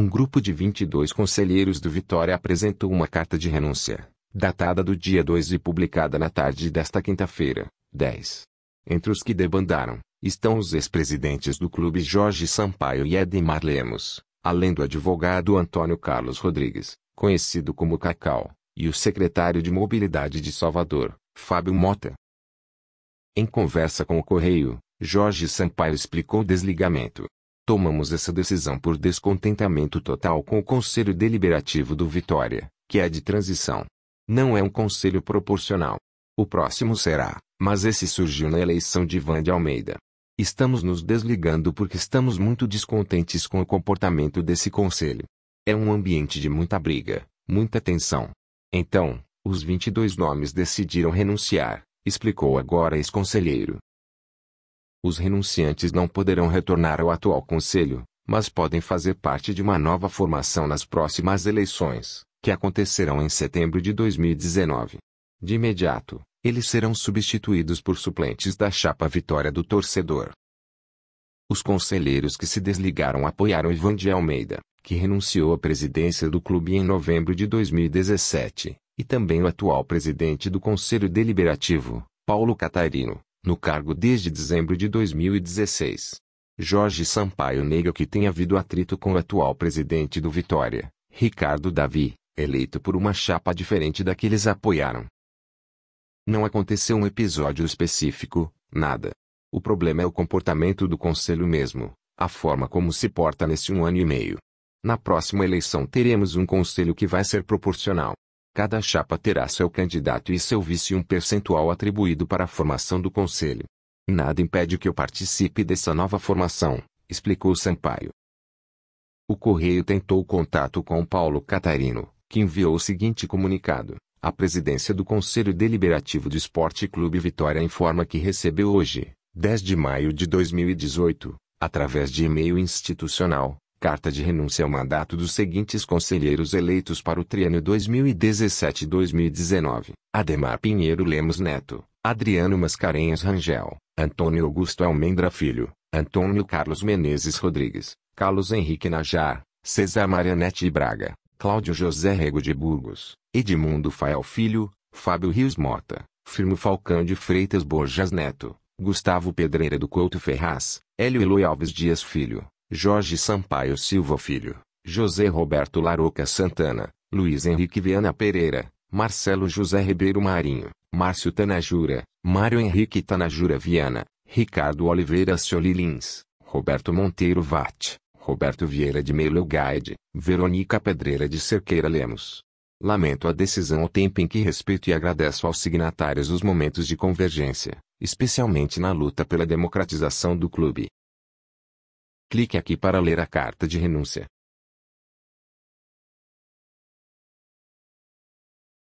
um grupo de 22 conselheiros do Vitória apresentou uma carta de renúncia, datada do dia 2 e publicada na tarde desta quinta-feira, 10. Entre os que debandaram, estão os ex-presidentes do clube Jorge Sampaio e Edmar Lemos, além do advogado Antônio Carlos Rodrigues, conhecido como Cacau, e o secretário de Mobilidade de Salvador, Fábio Mota. Em conversa com o Correio, Jorge Sampaio explicou o desligamento, Tomamos essa decisão por descontentamento total com o Conselho Deliberativo do Vitória, que é de transição. Não é um conselho proporcional. O próximo será, mas esse surgiu na eleição de Van de Almeida. Estamos nos desligando porque estamos muito descontentes com o comportamento desse conselho. É um ambiente de muita briga, muita tensão. Então, os 22 nomes decidiram renunciar, explicou agora ex-conselheiro. Os renunciantes não poderão retornar ao atual conselho, mas podem fazer parte de uma nova formação nas próximas eleições, que acontecerão em setembro de 2019. De imediato, eles serão substituídos por suplentes da chapa Vitória do Torcedor. Os conselheiros que se desligaram apoiaram Ivan de Almeida, que renunciou à presidência do clube em novembro de 2017, e também o atual presidente do Conselho Deliberativo, Paulo Catarino, no cargo desde dezembro de 2016. Jorge Sampaio nega que tenha havido atrito com o atual presidente do Vitória, Ricardo Davi, eleito por uma chapa diferente da que eles apoiaram. Não aconteceu um episódio específico, nada. O problema é o comportamento do conselho mesmo, a forma como se porta nesse um ano e meio. Na próxima eleição teremos um conselho que vai ser proporcional. Cada chapa terá seu candidato e seu vice e um percentual atribuído para a formação do conselho. Nada impede que eu participe dessa nova formação, explicou Sampaio. O Correio tentou contato com Paulo Catarino, que enviou o seguinte comunicado. A presidência do Conselho Deliberativo do Esporte Clube Vitória informa que recebeu hoje, 10 de maio de 2018, através de e-mail institucional, Carta de renúncia ao mandato dos seguintes conselheiros eleitos para o triênio 2017-2019: Ademar Pinheiro Lemos Neto, Adriano Mascarenhas Rangel, Antônio Augusto Almendra Filho, Antônio Carlos Menezes Rodrigues, Carlos Henrique Najar, Cesar Marianete Braga, Cláudio José Rego de Burgos, Edmundo Fael Filho, Fábio Rios Mota, Firmo Falcão de Freitas Borjas Neto, Gustavo Pedreira do Couto Ferraz, Hélio Eloy Alves Dias Filho, Jorge Sampaio Silva Filho, José Roberto Laroca Santana, Luiz Henrique Viana Pereira, Marcelo José Ribeiro Marinho, Márcio Tanajura, Mário Henrique Tanajura Viana, Ricardo Oliveira Cioli Roberto Monteiro Vat, Roberto Vieira de Melo Gaide, Verônica Pedreira de Cerqueira Lemos. Lamento a decisão ao tempo em que respeito e agradeço aos signatários os momentos de convergência, especialmente na luta pela democratização do clube. Clique aqui para ler a carta de renúncia.